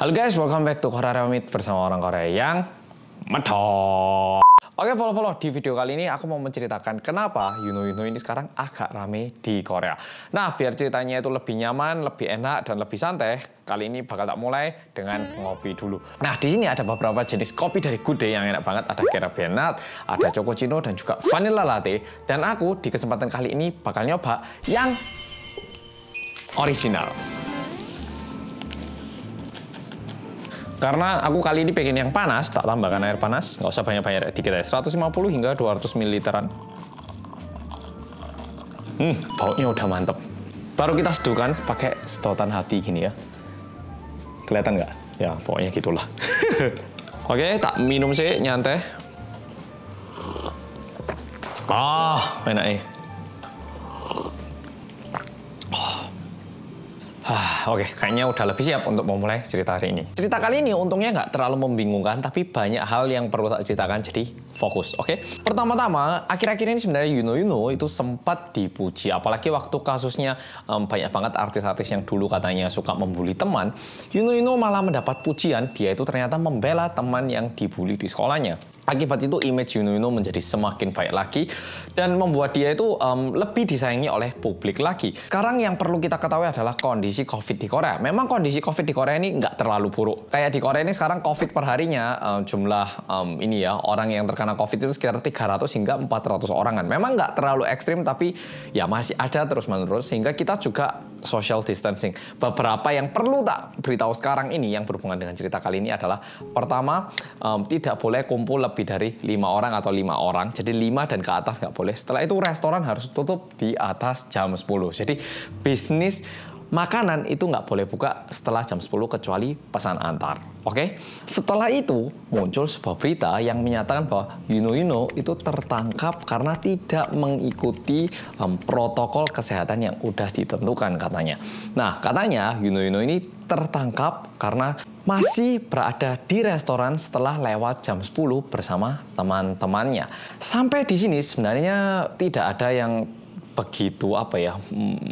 Halo guys, welcome back to Korea Remit bersama orang Korea yang metode. Oke, follow-follow di video kali ini aku mau menceritakan kenapa Yuno Yuno ini sekarang agak rame di Korea. Nah, biar ceritanya itu lebih nyaman, lebih enak, dan lebih santai, kali ini bakal tak mulai dengan ngopi dulu. Nah, di sini ada beberapa jenis kopi dari Gude yang enak banget. Ada Kerabenat, ada Chino dan juga Vanilla Latte. Dan aku di kesempatan kali ini bakal nyoba yang original. Karena aku kali ini pengen yang panas, tak tambahkan air panas. Nggak usah banyak-banyak, dikit aja. 150 hingga 200 -an. Hmm, baunya udah mantep. Baru kita seduhkan pakai sedotan hati gini ya. Kelihatan nggak? Ya, pokoknya gitulah. Oke, tak minum sih, nyantai. Ah, enak nih. Ya. oke, okay. kayaknya udah lebih siap untuk memulai cerita hari ini. Cerita kali ini untungnya nggak terlalu membingungkan, tapi banyak hal yang perlu tak ceritakan, jadi fokus, oke? Okay? Pertama-tama, akhir-akhir ini sebenarnya Yuno Yuno itu sempat dipuji, apalagi waktu kasusnya um, banyak banget artis-artis yang dulu katanya suka membuli teman, Yuno Yuno malah mendapat pujian, dia itu ternyata membela teman yang dibully di sekolahnya. Akibat itu image Yuno Yuno menjadi semakin baik lagi dan membuat dia itu um, lebih disayangi oleh publik lagi. Sekarang yang perlu kita ketahui adalah kondisi COVID di Korea. Memang kondisi COVID di Korea ini nggak terlalu buruk. Kayak di Korea ini sekarang COVID perharinya um, jumlah um, ini ya orang yang terkena karena COVID itu sekitar 300 hingga 400 orang kan, Memang nggak terlalu ekstrim, tapi ya masih ada terus-menerus, sehingga kita juga social distancing. Beberapa yang perlu tak beritahu sekarang ini yang berhubungan dengan cerita kali ini adalah pertama um, tidak boleh kumpul lebih dari lima orang atau lima orang. Jadi lima dan ke atas nggak boleh. Setelah itu restoran harus tutup di atas jam 10. Jadi bisnis makanan itu nggak boleh buka setelah jam 10 kecuali pesan antar. Oke? Setelah itu muncul sebuah berita yang menyatakan bahwa Yuno Yuno itu tertangkap karena tidak mengikuti um, protokol kesehatan yang udah ditentukan katanya. Nah, katanya Yuno Yuno ini tertangkap karena masih berada di restoran setelah lewat jam 10 bersama teman-temannya. Sampai di sini sebenarnya tidak ada yang begitu apa ya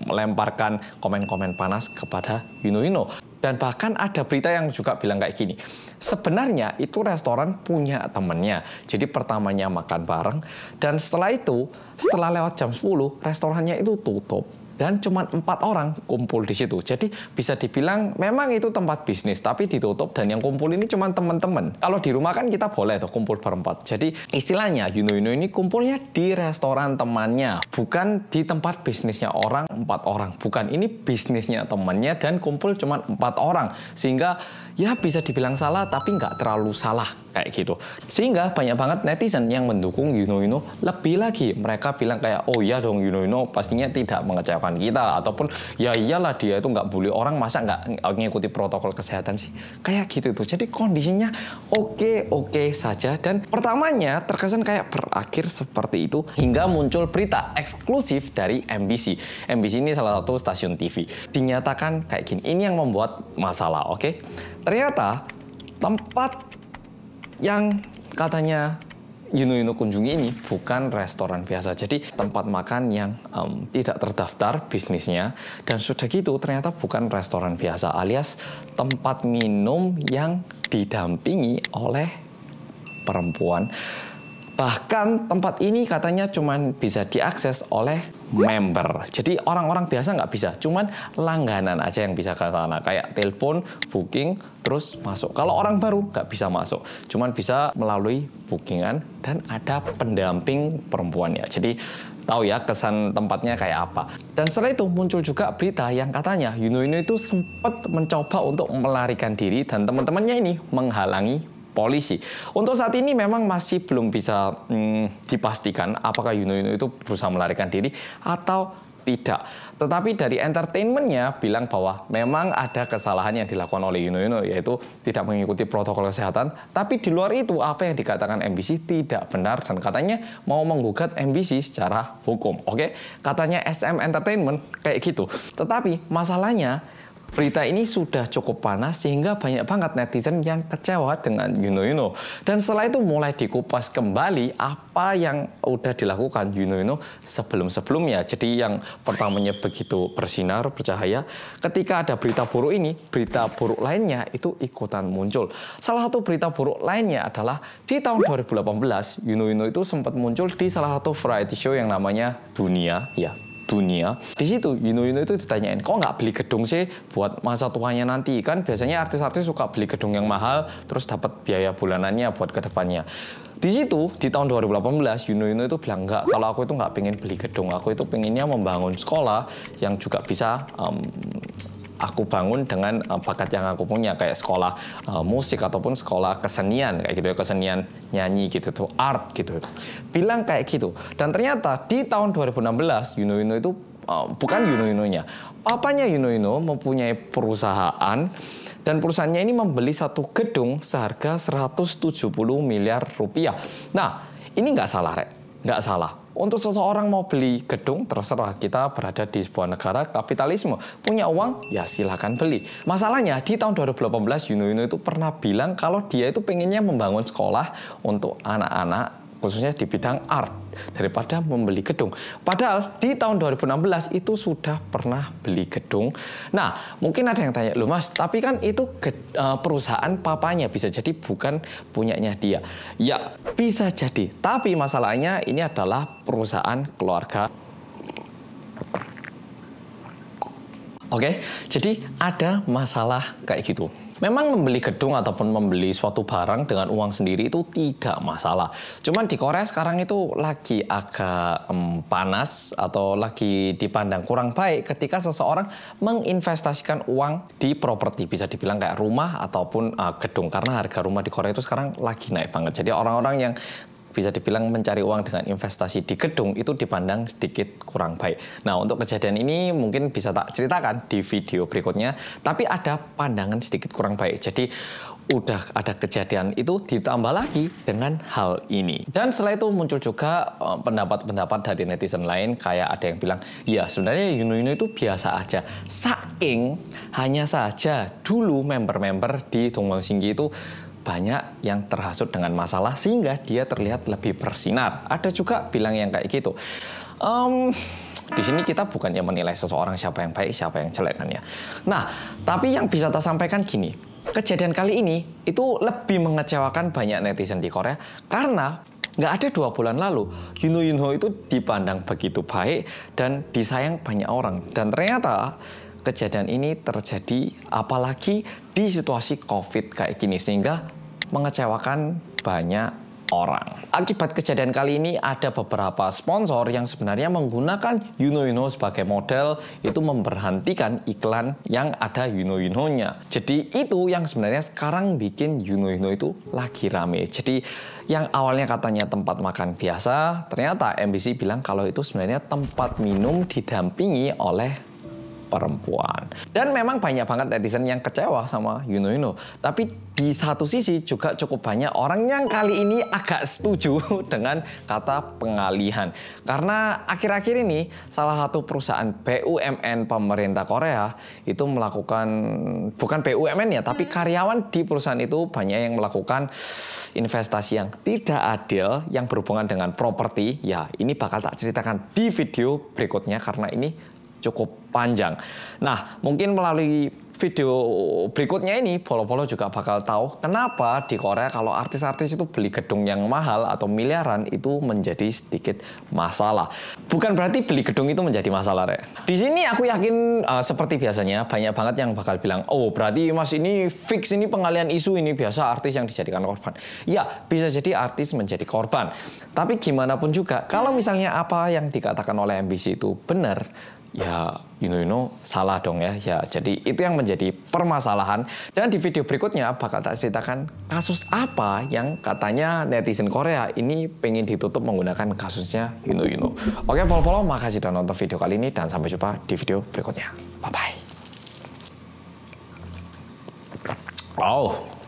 melemparkan mm, komen-komen panas kepada Yuno Yuno dan bahkan ada berita yang juga bilang kayak gini sebenarnya itu restoran punya temennya jadi pertamanya makan bareng dan setelah itu setelah lewat jam 10 restorannya itu tutup dan cuma empat orang kumpul di situ. Jadi bisa dibilang memang itu tempat bisnis tapi ditutup dan yang kumpul ini cuma teman-teman. Kalau di rumah kan kita boleh tuh kumpul berempat. Jadi istilahnya Yuno Yuno ini kumpulnya di restoran temannya, bukan di tempat bisnisnya orang empat orang. Bukan ini bisnisnya temannya dan kumpul cuma empat orang sehingga ya bisa dibilang salah tapi nggak terlalu salah kayak gitu. Sehingga banyak banget netizen yang mendukung Yuno Yuno lebih lagi mereka bilang kayak oh ya dong Yuno Yuno pastinya tidak mengecewakan kehidupan kita ataupun ya iyalah dia itu nggak boleh orang masa nggak ngikuti protokol kesehatan sih kayak gitu itu jadi kondisinya oke okay, oke okay saja dan pertamanya terkesan kayak berakhir seperti itu hingga muncul berita eksklusif dari MBC MBC ini salah satu stasiun TV dinyatakan kayak gini ini yang membuat masalah oke okay? ternyata tempat yang katanya Yunu Yunu kunjungi ini bukan restoran biasa. Jadi tempat makan yang um, tidak terdaftar bisnisnya dan sudah gitu ternyata bukan restoran biasa alias tempat minum yang didampingi oleh perempuan Bahkan tempat ini katanya cuma bisa diakses oleh member. Jadi orang-orang biasa nggak bisa, cuman langganan aja yang bisa ke sana. Kayak telepon, booking, terus masuk. Kalau orang baru nggak bisa masuk, cuman bisa melalui bookingan dan ada pendamping perempuannya. Jadi tahu ya kesan tempatnya kayak apa. Dan setelah itu muncul juga berita yang katanya Yuno Yuno itu sempat mencoba untuk melarikan diri dan teman-temannya ini menghalangi polisi. Untuk saat ini memang masih belum bisa hmm, dipastikan apakah Yuno Yuno itu berusaha melarikan diri atau tidak. Tetapi dari entertainmentnya bilang bahwa memang ada kesalahan yang dilakukan oleh Yuno Yuno yaitu tidak mengikuti protokol kesehatan. Tapi di luar itu apa yang dikatakan MBC tidak benar dan katanya mau menggugat MBC secara hukum. Oke, katanya SM Entertainment kayak gitu. Tetapi masalahnya Berita ini sudah cukup panas sehingga banyak banget netizen yang kecewa dengan Yuno Yuno. Dan setelah itu mulai dikupas kembali apa yang udah dilakukan Yuno Yuno sebelum-sebelumnya. Jadi yang pertamanya begitu bersinar, bercahaya. Ketika ada berita buruk ini, berita buruk lainnya itu ikutan muncul. Salah satu berita buruk lainnya adalah di tahun 2018 Yuno Yuno itu sempat muncul di salah satu variety show yang namanya Dunia. Ya, dunia. Di situ Yuno Yuno itu ditanyain, kok nggak beli gedung sih buat masa tuanya nanti? Kan biasanya artis-artis suka beli gedung yang mahal, terus dapat biaya bulanannya buat kedepannya. Di situ, di tahun 2018, Yuno Yuno itu bilang, nggak, kalau aku itu nggak pengen beli gedung, aku itu pengennya membangun sekolah yang juga bisa um, aku bangun dengan eh, bakat yang aku punya kayak sekolah eh, musik ataupun sekolah kesenian kayak gitu ya kesenian nyanyi gitu tuh art gitu bilang kayak gitu dan ternyata di tahun 2016 Yuno Yuno itu eh, bukan Yuno Yuno nya. apanya Yuno Yuno mempunyai perusahaan dan perusahaannya ini membeli satu gedung seharga 170 miliar rupiah nah ini nggak salah rek nggak salah untuk seseorang mau beli gedung, terserah kita berada di sebuah negara kapitalisme. Punya uang, ya silahkan beli. Masalahnya, di tahun 2018, Yuno Yuno itu pernah bilang kalau dia itu pengennya membangun sekolah untuk anak-anak khususnya di bidang art daripada membeli gedung. Padahal di tahun 2016 itu sudah pernah beli gedung. Nah, mungkin ada yang tanya, "Loh Mas, tapi kan itu e, perusahaan papanya bisa jadi bukan punyanya dia." Ya, bisa jadi. Tapi masalahnya ini adalah perusahaan keluarga Oke, jadi ada masalah kayak gitu. Memang membeli gedung ataupun membeli suatu barang dengan uang sendiri itu tidak masalah. Cuman di Korea sekarang itu lagi agak um, panas atau lagi dipandang kurang baik ketika seseorang menginvestasikan uang di properti, bisa dibilang kayak rumah ataupun uh, gedung karena harga rumah di Korea itu sekarang lagi naik banget. Jadi orang-orang yang bisa dibilang mencari uang dengan investasi di gedung itu dipandang sedikit kurang baik. Nah, untuk kejadian ini mungkin bisa tak ceritakan di video berikutnya, tapi ada pandangan sedikit kurang baik. Jadi, udah ada kejadian itu ditambah lagi dengan hal ini. Dan setelah itu muncul juga eh, pendapat-pendapat dari netizen lain kayak ada yang bilang, ya sebenarnya Yuno Yuno itu biasa aja. Saking hanya saja dulu member-member di Tunggang Singgi itu banyak yang terhasut dengan masalah sehingga dia terlihat lebih bersinar. Ada juga bilang yang kayak gitu. Um, di sini kita bukan yang menilai seseorang siapa yang baik, siapa yang jelek kan ya. Nah, tapi yang bisa saya sampaikan gini, kejadian kali ini itu lebih mengecewakan banyak netizen di Korea karena nggak ada dua bulan lalu, Yuno Yunho itu dipandang begitu baik dan disayang banyak orang. Dan ternyata kejadian ini terjadi apalagi di situasi COVID kayak gini sehingga mengecewakan banyak orang. Akibat kejadian kali ini ada beberapa sponsor yang sebenarnya menggunakan Yuno Yuno sebagai model itu memberhentikan iklan yang ada Yuno Yuno-nya. Jadi itu yang sebenarnya sekarang bikin Yuno Yuno itu lagi rame. Jadi yang awalnya katanya tempat makan biasa, ternyata MBC bilang kalau itu sebenarnya tempat minum didampingi oleh perempuan. Dan memang banyak banget netizen yang kecewa sama Yuno Yuno. Tapi di satu sisi juga cukup banyak orang yang kali ini agak setuju dengan kata pengalihan. Karena akhir-akhir ini salah satu perusahaan BUMN pemerintah Korea itu melakukan bukan BUMN ya, tapi karyawan di perusahaan itu banyak yang melakukan investasi yang tidak adil yang berhubungan dengan properti. Ya, ini bakal tak ceritakan di video berikutnya karena ini cukup panjang. Nah, mungkin melalui video berikutnya ini Polo-Polo juga bakal tahu kenapa di Korea kalau artis-artis itu beli gedung yang mahal atau miliaran itu menjadi sedikit masalah. Bukan berarti beli gedung itu menjadi masalah, Rek. Di sini aku yakin uh, seperti biasanya banyak banget yang bakal bilang, "Oh, berarti Mas ini fix ini pengalian isu ini biasa artis yang dijadikan korban." Ya, bisa jadi artis menjadi korban. Tapi gimana pun juga, kalau misalnya apa yang dikatakan oleh MBC itu benar, ya you know, you know salah dong ya. Ya jadi itu yang menjadi permasalahan dan di video berikutnya bakal tak ceritakan kasus apa yang katanya netizen Korea ini pengen ditutup menggunakan kasusnya you know you know. Oke follow-follow makasih sudah nonton video kali ini dan sampai jumpa di video berikutnya. Bye bye. Oh.